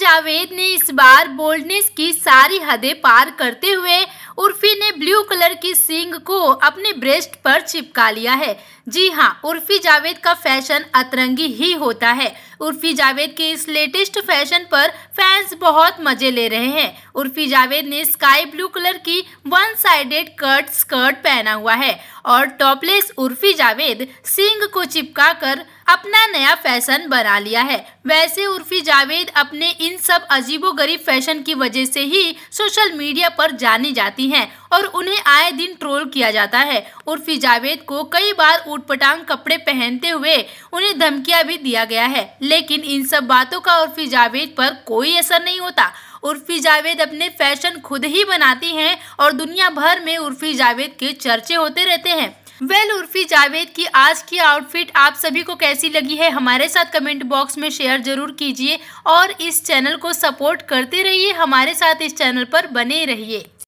जावेद ने इस बार बोल्डनेस की सारी हदें पार करते हुए उर्फी ने ब्लू कलर की सिंग को अपने ब्रेस्ट पर चिपका लिया है जी हाँ उर्फी जावेद का फैशन अतरंगी ही होता है उर्फी जावेद के इस लेटेस्ट फैशन पर फैंस बहुत मजे ले रहे हैं उर्फी जावेद ने स्काई ब्लू कलर की वन साइडेड कट स्कर्ट पहना हुआ है और टॉपलेस उर्फी जावेद सिंग को चिपका कर अपना नया फैशन बना लिया है वैसे उर्फी जावेद अपने इन सब अजीबोगरीब फैशन की वजह से ही सोशल मीडिया पर जानी जाती हैं और उन्हें आए दिन ट्रोल किया जाता है उर्फी जावेद को कई बार ऊटपटांग कपड़े पहनते हुए उन्हें धमकियां भी दिया गया है लेकिन इन सब बातों का उर्फी जावेद पर कोई असर नहीं होता उर्फी जावेद अपने फैशन खुद ही बनाती हैं और दुनिया भर में उर्फी जावेद के चर्चे होते रहते हैं वेल उर्फी जावेद की आज की आउटफिट आप सभी को कैसी लगी है हमारे साथ कमेंट बॉक्स में शेयर जरूर कीजिए और इस चैनल को सपोर्ट करते रहिए हमारे साथ इस चैनल पर बने रहिए